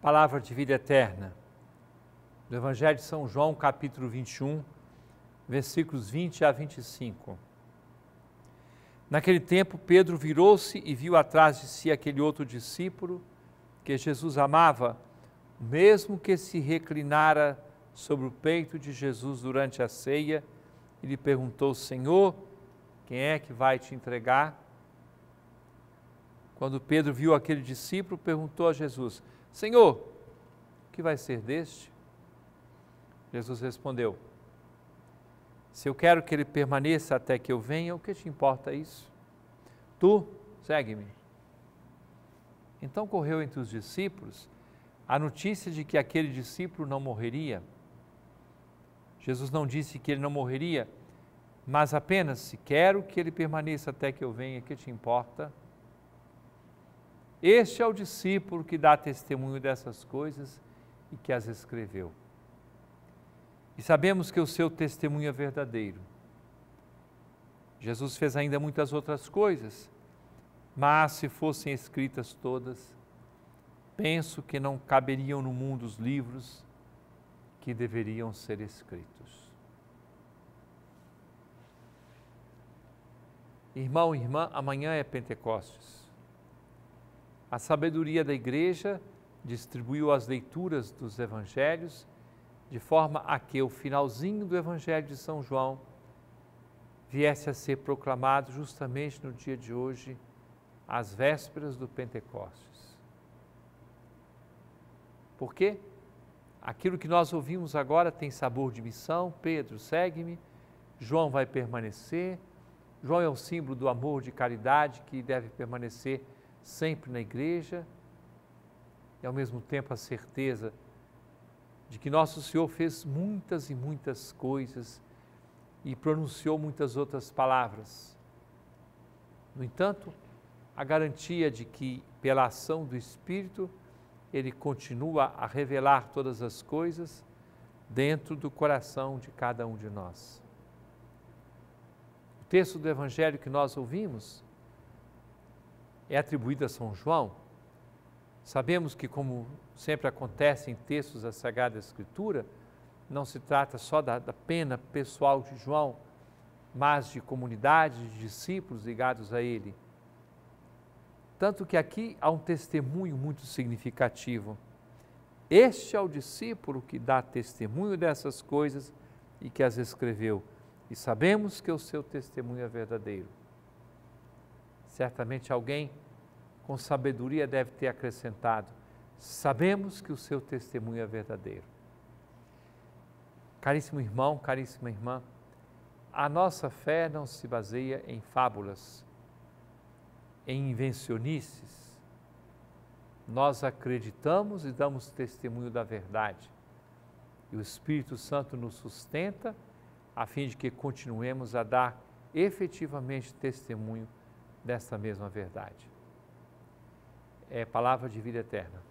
Palavra de vida eterna. Do Evangelho de São João, capítulo 21, versículos 20 a 25. Naquele tempo, Pedro virou-se e viu atrás de si aquele outro discípulo que Jesus amava, mesmo que se reclinara sobre o peito de Jesus durante a ceia, e lhe perguntou: Senhor, quem é que vai te entregar? Quando Pedro viu aquele discípulo, perguntou a Jesus: Senhor, o que vai ser deste? Jesus respondeu: Se eu quero que ele permaneça até que eu venha, o que te importa isso? Tu, segue-me. Então correu entre os discípulos a notícia de que aquele discípulo não morreria. Jesus não disse que ele não morreria, mas apenas se quero que ele permaneça até que eu venha, o que te importa? Este é o discípulo que dá testemunho dessas coisas e que as escreveu. E sabemos que o seu testemunho é verdadeiro. Jesus fez ainda muitas outras coisas, mas se fossem escritas todas, penso que não caberiam no mundo os livros que deveriam ser escritos. Irmão, irmã, amanhã é Pentecostes. A sabedoria da igreja distribuiu as leituras dos evangelhos, de forma a que o finalzinho do evangelho de São João viesse a ser proclamado justamente no dia de hoje, às vésperas do Pentecostes. Por quê? Aquilo que nós ouvimos agora tem sabor de missão. Pedro, segue-me. João vai permanecer. João é um símbolo do amor, de caridade que deve permanecer sempre na igreja e ao mesmo tempo a certeza de que nosso Senhor fez muitas e muitas coisas e pronunciou muitas outras palavras. No entanto, a garantia de que, pela ação do Espírito, ele continua a revelar todas as coisas dentro do coração de cada um de nós. O texto do Evangelho que nós ouvimos é atribuída a São João, sabemos que, como sempre acontece em textos da Sagrada Escritura, não se trata só da, da pena pessoal de João, mas de comunidade de discípulos ligados a ele. Tanto que aqui há um testemunho muito significativo. Este é o discípulo que dá testemunho dessas coisas e que as escreveu. E sabemos que o seu testemunho é verdadeiro. Certamente alguém com sabedoria deve ter acrescentado: sabemos que o seu testemunho é verdadeiro. Caríssimo irmão, caríssima irmã, a nossa fé não se baseia em fábulas, em invencionices. Nós acreditamos e damos testemunho da verdade. E o Espírito Santo nos sustenta a fim de que continuemos a dar efetivamente testemunho desta mesma verdade. É palavra de vida eterna.